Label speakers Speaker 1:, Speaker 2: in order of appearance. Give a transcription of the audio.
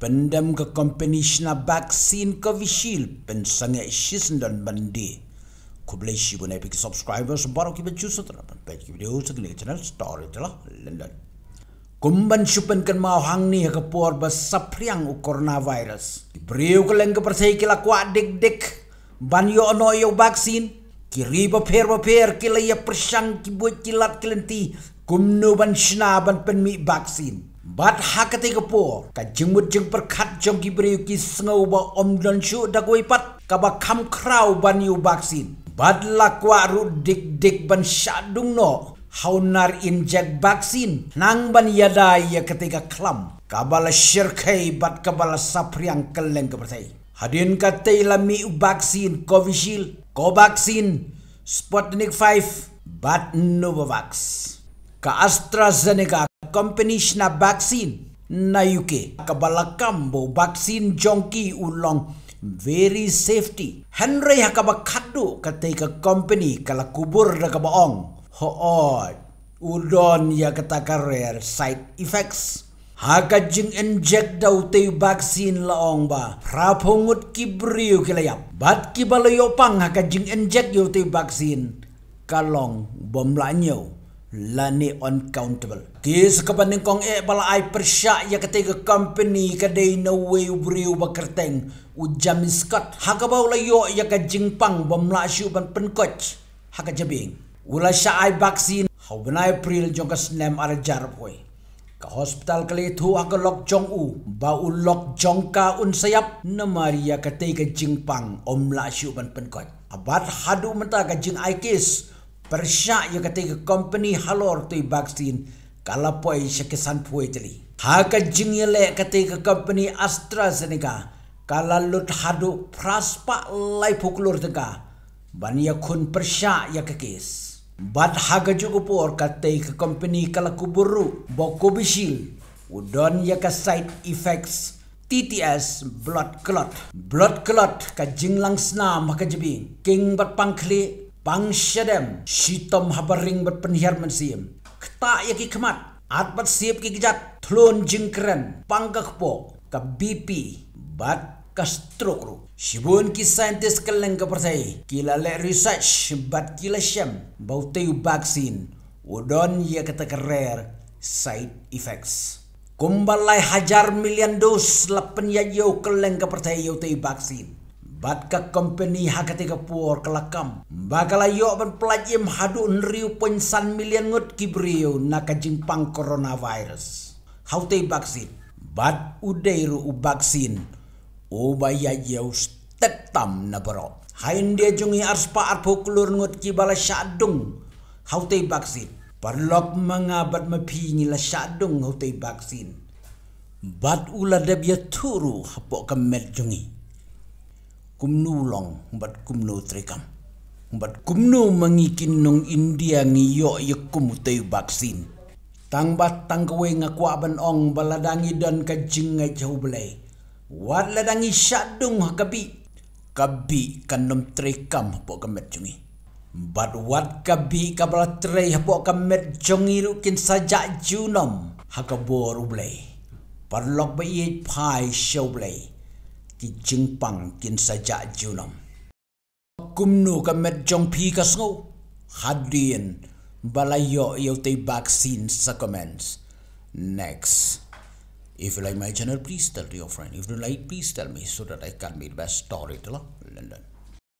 Speaker 1: pendam ke kompeni sina vaksin ke visil pen sange sisen dan mandi kubla isi bu nepi ki subscribers baro ki bachu sutra pen pek ki video sa kini channel story tila lindan kumban shupen kan mau hang ni ke por ba sapriang u coronavirus breu ke leng ke persai ki lakwa dik dik ban yo ono yo vaksin ki riba per ba per ki la ya persang ki buat kilat kelenti kumno ban sina ban pen mi vaksin Bat ha ke tiga po, ka jeng mut jeng perkat jong kibri yuki sengau ba om don syu da kwe pat, ka ba kam kraw ba niu baksin. Bat la kwa ru dik dik ban syadung no, hau nar injek baksin, nang ban yadai ya ketika klam. Ka ba la syirkei bat ka ba la sapriang keleng kebertai. Hadin ka tei la mi u baksin, ko vishil, ko baksin, Sputnik 5, bat nubavaks. Ka AstraZeneca Companies na vaccine na UK. Kabalakam bo vaccine jongki ulong very safety. Henry hakabakadu ketika company kala kubur na kabaong. Hoot. Udon ya kata career side effects. Haka jing inject daw tay vaccine laong ba? Rapungut kibriyo kilayap. Bat kibaloyopang haka jing inject yo tay vaccine kalong bomlanyo lani uncountable. Ti sekapaning kong e bala ay persya ya ketiga company kadai na wei ubri uba kerteng u Jamie Scott. Haka bau layo ya ka jingpang ba melasyu ban penkoc haka jabing. Ula sya ay vaksin. hau benai pril jongka senem ara jarap wei. Ka hospital kali tu haka lok jong u ba u lok jongka un sayap na maria ya ketiga jingpang om melasyu ban penkoc. Abad hadu menta ka jing ay kis bersyak yang kata ke company halor tu vaksin kalau poi sekesan poi tadi. Haka jingile kata ke company AstraZeneca kalau lut hadu praspak lai puklur tega bania ya kun bersyak yang kekis. Bad haga juga por kata ke company kalau kuburu boku bisil udon yang ke side effects TTS blood clot. Blood clot ke jinglang senam ke jebing. King berpangkli Bangsa dem, sitom habaring berpenhiar mensiem. Kta ya ki kemat, atbat siap ki kejat, telun jengkeren, pangkak po, ke BP, bat ke stroke ru. Sibun ki saintis keleng ke persai, kila le research, bat kila syem, bau teyu vaksin, udon ya kata kerer, side effects. Kumbalai hajar milian dos, lapen ya yau keleng ke persai, yau teyu vaksin bat ka company ha ka tiga puor kelakam bakala yo ban plajim hadu nriu pon san million ngut kibrio na ka jingpang coronavirus how te vaksin bat udeiru u vaksin u baya jeus tetam na bro hain dia jungi arspa arpo kulur ngut kibala syadung how te vaksin Parlok mga bat mapingi la syadung hutay vaksin. Bat ula debya turu hapok kamel jungi kumnu long bat kumnu trekam bat kumnu mangikin nong india ngiyo yekum tei vaksin tang bat tang kwe ngakwa ban ong baladangi dan kajing ngai jau belai wat ladangi shadung kabi kabi kanom trekam po kamet jungi bat wat kabi kabla trei po kamet jungi rukin saja junom hakabor belai parlok bai pai show belai ki jingpang kin saja junam kumnu ka met jong phi ka sngo hadrien balayo yo te vaccine sacraments next if you like my channel please tell to your friend if you like please tell me so that i can make best story to london